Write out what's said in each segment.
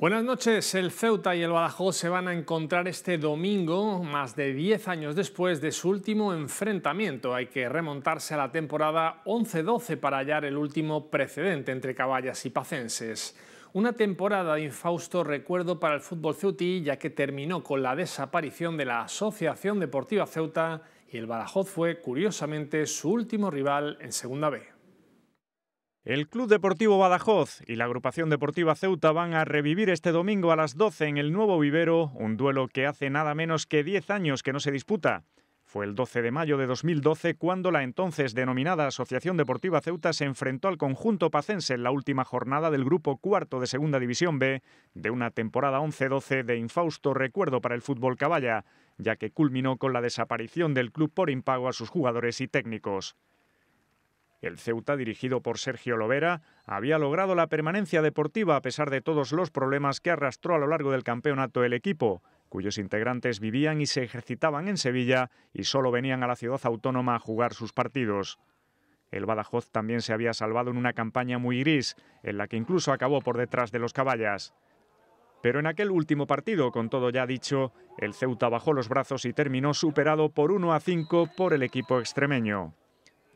Buenas noches. El Ceuta y el Badajoz se van a encontrar este domingo, más de 10 años después de su último enfrentamiento. Hay que remontarse a la temporada 11-12 para hallar el último precedente entre caballas y pacenses. Una temporada de infausto recuerdo para el fútbol ceutí, ya que terminó con la desaparición de la Asociación Deportiva Ceuta y el Badajoz fue, curiosamente, su último rival en Segunda B. El Club Deportivo Badajoz y la agrupación deportiva Ceuta van a revivir este domingo a las 12 en el nuevo vivero un duelo que hace nada menos que 10 años que no se disputa. Fue el 12 de mayo de 2012 cuando la entonces denominada Asociación Deportiva Ceuta se enfrentó al conjunto pacense en la última jornada del grupo cuarto de Segunda División B de una temporada 11-12 de infausto recuerdo para el fútbol caballa, ya que culminó con la desaparición del club por impago a sus jugadores y técnicos. El Ceuta, dirigido por Sergio Lovera, había logrado la permanencia deportiva a pesar de todos los problemas que arrastró a lo largo del campeonato el equipo, cuyos integrantes vivían y se ejercitaban en Sevilla y solo venían a la ciudad autónoma a jugar sus partidos. El Badajoz también se había salvado en una campaña muy gris, en la que incluso acabó por detrás de los caballas. Pero en aquel último partido, con todo ya dicho, el Ceuta bajó los brazos y terminó superado por 1 a 5 por el equipo extremeño.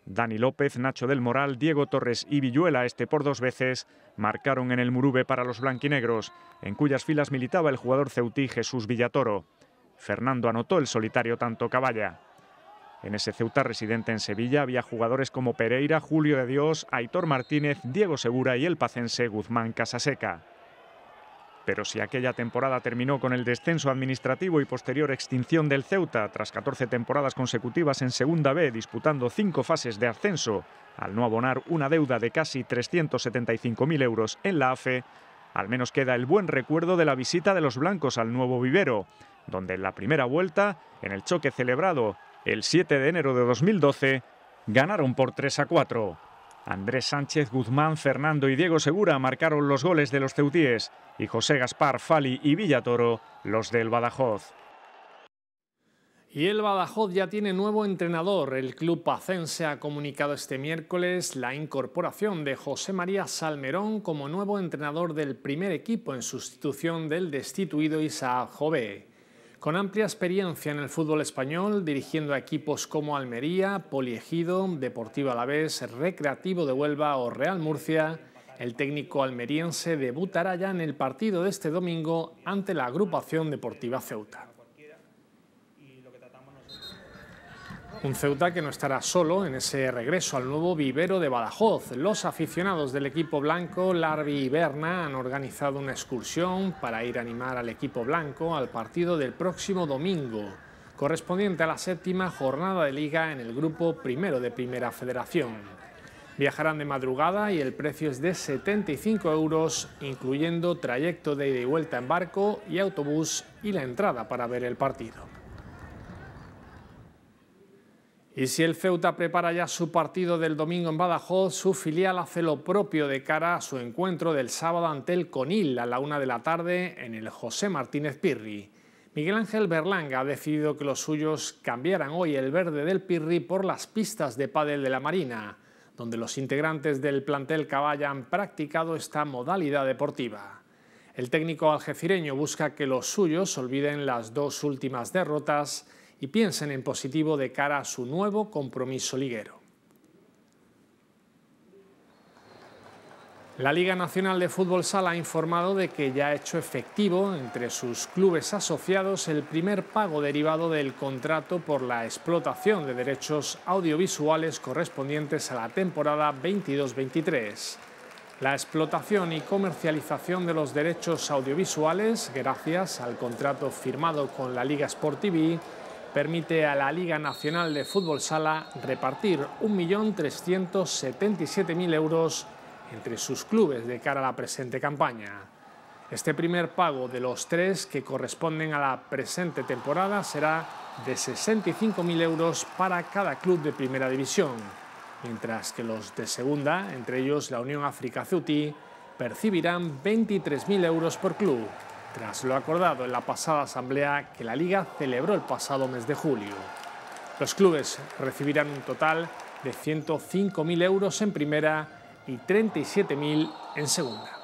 Dani López, Nacho del Moral, Diego Torres y Villuela, este por dos veces, marcaron en el Murube para los blanquinegros, en cuyas filas militaba el jugador ceutí Jesús Villatoro. Fernando anotó el solitario tanto caballa. En ese Ceuta residente en Sevilla había jugadores como Pereira, Julio de Dios, Aitor Martínez, Diego Segura y el pacense Guzmán Casaseca. Pero si aquella temporada terminó con el descenso administrativo y posterior extinción del Ceuta, tras 14 temporadas consecutivas en Segunda B disputando cinco fases de ascenso, al no abonar una deuda de casi 375.000 euros en la AFE, al menos queda el buen recuerdo de la visita de los blancos al nuevo vivero, donde en la primera vuelta, en el choque celebrado el 7 de enero de 2012, ganaron por 3 a 4. Andrés Sánchez, Guzmán, Fernando y Diego Segura marcaron los goles de los ceutíes y José Gaspar, Fali y Villatoro los del Badajoz. Y el Badajoz ya tiene nuevo entrenador. El club pacense ha comunicado este miércoles la incorporación de José María Salmerón como nuevo entrenador del primer equipo en sustitución del destituido Isaac Jové. Con amplia experiencia en el fútbol español, dirigiendo equipos como Almería, Poliegido, Deportivo Alavés, Recreativo de Huelva o Real Murcia, el técnico almeriense debutará ya en el partido de este domingo ante la agrupación deportiva Ceuta. Un Ceuta que no estará solo en ese regreso al nuevo vivero de Badajoz. Los aficionados del equipo blanco, Larvi y Berna, han organizado una excursión para ir a animar al equipo blanco al partido del próximo domingo, correspondiente a la séptima jornada de liga en el grupo primero de Primera Federación. Viajarán de madrugada y el precio es de 75 euros, incluyendo trayecto de ida y vuelta en barco y autobús y la entrada para ver el partido. Y si el Ceuta prepara ya su partido del domingo en Badajoz, su filial hace lo propio de cara a su encuentro del sábado ante el Conil a la una de la tarde en el José Martínez Pirri. Miguel Ángel Berlanga ha decidido que los suyos cambiaran hoy el verde del Pirri por las pistas de pádel de la Marina, donde los integrantes del plantel Caballa han practicado esta modalidad deportiva. El técnico algecireño busca que los suyos olviden las dos últimas derrotas y piensen en positivo de cara a su nuevo compromiso liguero. La Liga Nacional de Fútbol Sala ha informado de que ya ha hecho efectivo entre sus clubes asociados el primer pago derivado del contrato por la explotación de derechos audiovisuales correspondientes a la temporada 22-23. La explotación y comercialización de los derechos audiovisuales, gracias al contrato firmado con la Liga Sport TV, permite a la Liga Nacional de Fútbol Sala repartir 1.377.000 euros entre sus clubes de cara a la presente campaña. Este primer pago de los tres que corresponden a la presente temporada será de 65.000 euros para cada club de primera división, mientras que los de segunda, entre ellos la Unión África Ceuti, percibirán 23.000 euros por club tras lo acordado en la pasada asamblea que la Liga celebró el pasado mes de julio. Los clubes recibirán un total de 105.000 euros en primera y 37.000 en segunda.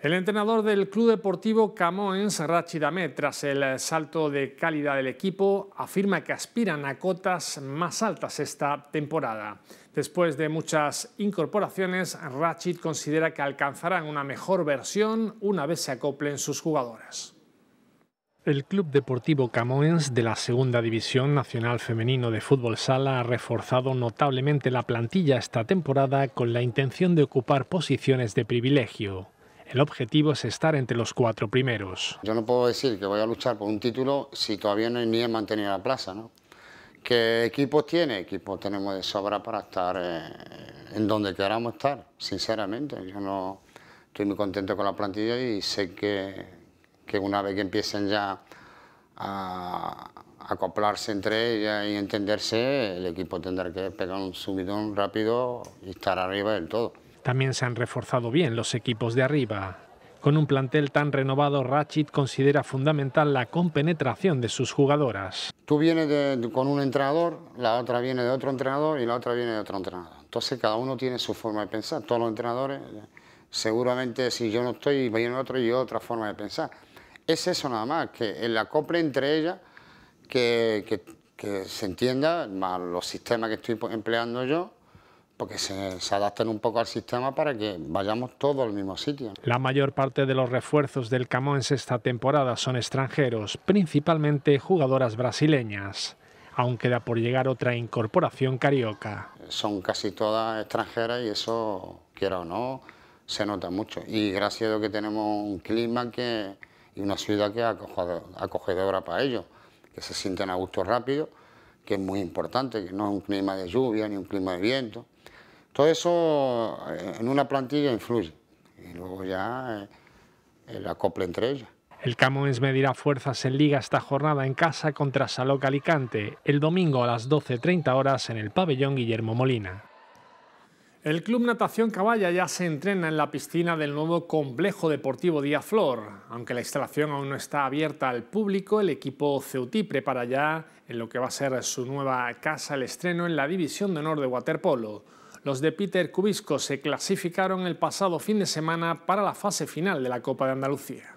El entrenador del Club Deportivo Camoens, Rachid Ahmed, tras el salto de calidad del equipo, afirma que aspiran a cotas más altas esta temporada. Después de muchas incorporaciones, Rachid considera que alcanzarán una mejor versión una vez se acoplen sus jugadoras. El Club Deportivo Camoens de la Segunda División Nacional Femenino de Fútbol Sala ha reforzado notablemente la plantilla esta temporada con la intención de ocupar posiciones de privilegio. El objetivo es estar entre los cuatro primeros. Yo no puedo decir que voy a luchar por un título si todavía no ni he mantenido la plaza. ¿no? ¿Qué equipos tiene? Equipos tenemos de sobra para estar eh, en donde queramos estar, sinceramente. Yo no estoy muy contento con la plantilla y sé que, que una vez que empiecen ya a, acoplarse entre ellas y entenderse, el equipo tendrá que pegar un subidón rápido y estar arriba del todo. También se han reforzado bien los equipos de arriba. Con un plantel tan renovado, ratchet considera fundamental la compenetración de sus jugadoras. Tú vienes con un entrenador, la otra viene de otro entrenador y la otra viene de otro entrenador. Entonces cada uno tiene su forma de pensar. Todos los entrenadores, seguramente si yo no estoy, viene otro y otra forma de pensar. Es eso nada más, que la acople entre ellas, que, que se entienda más los sistemas que estoy empleando yo porque se, adapten un poco al sistema para que vayamos todos al mismo sitio. La mayor parte de los refuerzos del Camões esta temporada son extranjeros, principalmente jugadoras brasileñas, ...aunque da por llegar otra incorporación carioca. Son casi todas extranjeras y eso, quiera o no, se nota mucho. Y gracias a que tenemos un clima que, y una ciudad que es acogedora, acogedora para ellos, que se sienten a gusto rápido, que es muy importante, que no es un clima de lluvia ni un clima de viento. Todo eso eh, en una plantilla influye. Y luego ya eh, el acople entre ellas. El Camoens medirá fuerzas en liga esta jornada en casa contra Saloc Alicante, el domingo a las 12.30 horas en el pabellón Guillermo Molina. El Club Natación Caballa ya se entrena en la piscina del nuevo complejo deportivo Día Flor. Aunque la instalación aún no está abierta al público, el equipo Ceutí prepara ya en lo que va a ser su nueva casa el estreno en la División de Honor de Waterpolo. Los de Peter Cubisco se clasificaron el pasado fin de semana para la fase final de la Copa de Andalucía.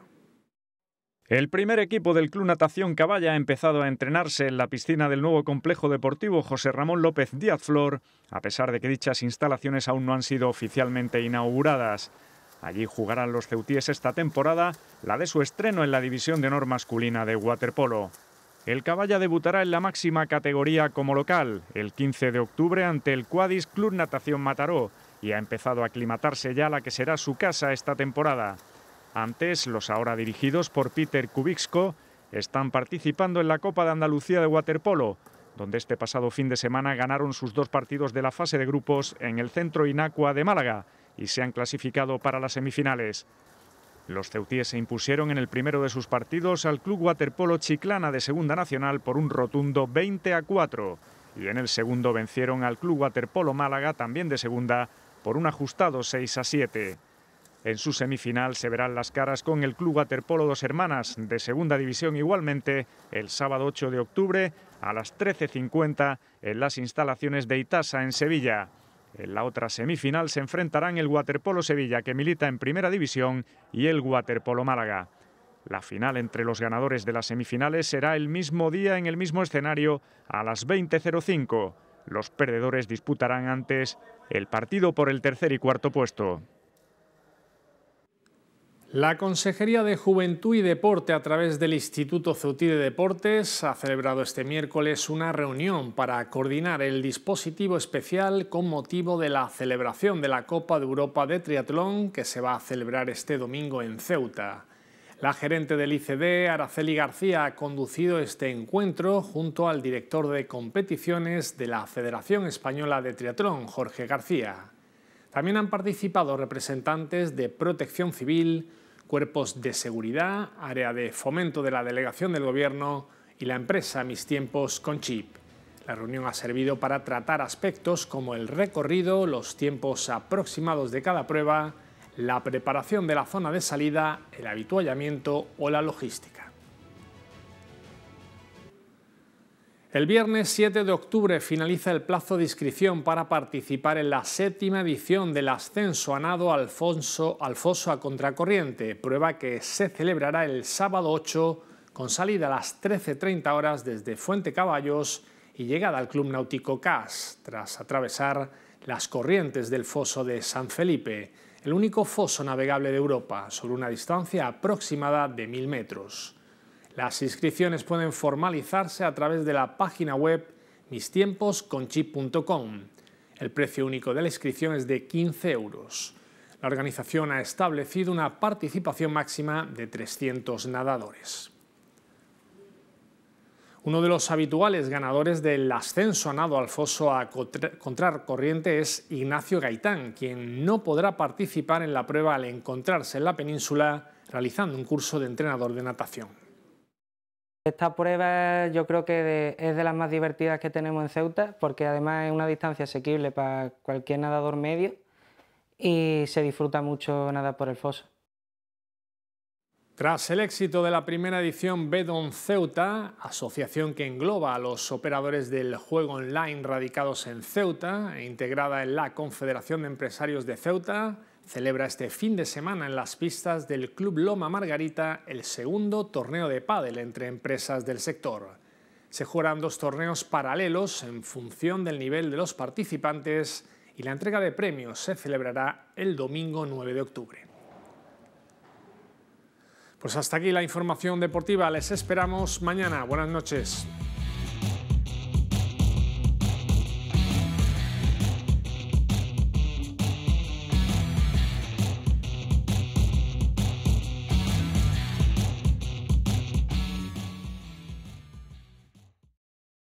El primer equipo del Club Natación Caballa ha empezado a entrenarse en la piscina del nuevo complejo deportivo José Ramón López Díaz Flor, a pesar de que dichas instalaciones aún no han sido oficialmente inauguradas. Allí jugarán los ceutíes esta temporada la de su estreno en la División de Honor Masculina de Waterpolo. El Caballa debutará en la máxima categoría como local el 15 de octubre ante el Cuadis Club Natación Mataró y ha empezado a aclimatarse ya la que será su casa esta temporada. Antes, los ahora dirigidos por Peter Kubiksko están participando en la Copa de Andalucía de Waterpolo, donde este pasado fin de semana ganaron sus dos partidos de la fase de grupos en el centro Inacua de Málaga y se han clasificado para las semifinales. Los ceutíes se impusieron en el primero de sus partidos al Club Waterpolo Chiclana de Segunda Nacional por un rotundo 20 a 4 y en el segundo vencieron al Club Waterpolo Málaga, también de Segunda, por un ajustado 6 a 7. En su semifinal se verán las caras con el Club Waterpolo Dos Hermanas, de Segunda División igualmente, el sábado 8 de octubre a las 13.50 en las instalaciones de Itasa, en Sevilla. En la otra semifinal se enfrentarán el Waterpolo Sevilla, que milita en Primera División, y el Waterpolo Málaga. La final entre los ganadores de las semifinales será el mismo día en el mismo escenario a las 20.05. Los perdedores disputarán antes el partido por el tercer y cuarto puesto. La Consejería de Juventud y Deporte a través del Instituto Ceutí de Deportes ha celebrado este miércoles una reunión para coordinar el dispositivo especial con motivo de la celebración de la Copa de Europa de Triatlón que se va a celebrar este domingo en Ceuta. La gerente del ICD, Araceli García, ha conducido este encuentro junto al director de competiciones de la Federación Española de Triatlón, Jorge García. También han participado representantes de Protección Civil, cuerpos de seguridad, área de fomento de la delegación del Gobierno y la empresa Mis Tiempos con Chip. La reunión ha servido para tratar aspectos como el recorrido, los tiempos aproximados de cada prueba, la preparación de la zona de salida, el habituallamiento o la logística. El viernes 7 de octubre finaliza el plazo de inscripción para participar en la séptima edición del ascenso a nado Alfonso Foso a Contracorriente, prueba que se celebrará el sábado 8 con salida a las 13.30 horas desde Fuente Caballos y llegada al Club Náutico CAS, tras atravesar las corrientes del foso de San Felipe, el único foso navegable de Europa, sobre una distancia aproximada de 1.000 metros. Las inscripciones pueden formalizarse a través de la página web mistiemposconchip.com. El precio único de la inscripción es de 15 euros. La organización ha establecido una participación máxima de 300 nadadores. Uno de los habituales ganadores del ascenso a nado al foso a Corriente es Ignacio Gaitán, quien no podrá participar en la prueba al encontrarse en la península realizando un curso de entrenador de natación. Esta prueba yo creo que es de las más divertidas que tenemos en Ceuta, porque además es una distancia asequible para cualquier nadador medio y se disfruta mucho nadar por el foso. Tras el éxito de la primera edición Bedon Ceuta, asociación que engloba a los operadores del juego online radicados en Ceuta e integrada en la Confederación de Empresarios de Ceuta, celebra este fin de semana en las pistas del Club Loma Margarita el segundo torneo de pádel entre empresas del sector. Se jugarán dos torneos paralelos en función del nivel de los participantes y la entrega de premios se celebrará el domingo 9 de octubre. Pues hasta aquí la información deportiva, les esperamos mañana. Buenas noches.